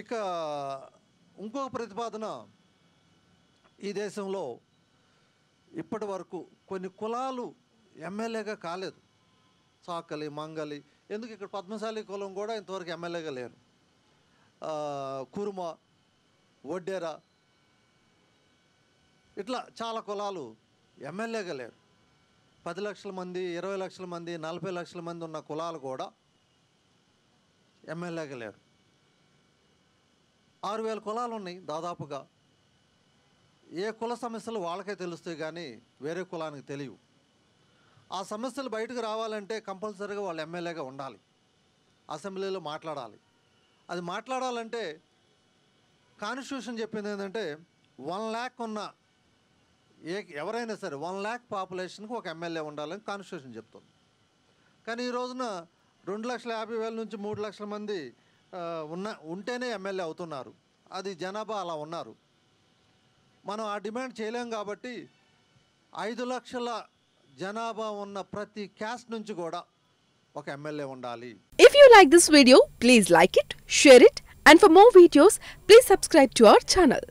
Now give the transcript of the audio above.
ఇక ఇంకొక ప్రతిపాదన ఈ దేశంలో ఇప్పటి వరకు కొన్ని కులాలు ఎమ్మెల్యేగా కాలేదు చాకలి మంగలి ఎందుకు ఇక్కడ పద్మశాలి కులం కూడా ఇంతవరకు ఎమ్మెల్యేగా లేరు కుర్మ వడ్డేరా ఇట్లా చాలా కులాలు ఎమ్మెల్యేగా లేరు పది లక్షల మంది ఇరవై లక్షల మంది నలభై లక్షల మంది ఉన్న కులాలు కూడా ఎమ్మెల్యేగా లేరు ఆరు వేల కులాలు ఉన్నాయి దాదాపుగా ఏ కుల సమస్యలు వాళ్ళకే తెలుస్తాయి కానీ వేరే కులానికి తెలియవు ఆ సమస్యలు బయటకు రావాలంటే కంపల్సరీగా వాళ్ళు ఎమ్మెల్యేగా ఉండాలి అసెంబ్లీలో మాట్లాడాలి అది మాట్లాడాలంటే కాన్స్టిట్యూషన్ చెప్పింది ఏంటంటే వన్ ల్యాక్ ఉన్న ఏ ఎవరైనా సరే వన్ ల్యాక్ పాపులేషన్కి ఒక ఎమ్మెల్యే ఉండాలని కాన్స్టిట్యూషన్ చెప్తుంది కానీ ఈ రోజున రెండు లక్షల యాభై వేల నుంచి మూడు లక్షల మంది ఉన్న ఉంటేనే ఎమ్మెల్యే అవుతున్నారు అది జనాభా అలా ఉన్నారు మనం ఆ డిమాండ్ చేయలేం కాబట్టి ఐదు లక్షల జనాభా ఉన్న ప్రతి క్యాస్ట్ నుంచి కూడా ఒక ఎమ్మెల్యే ఉండాలి if you like this video please like it share it and for more videos please subscribe to our channel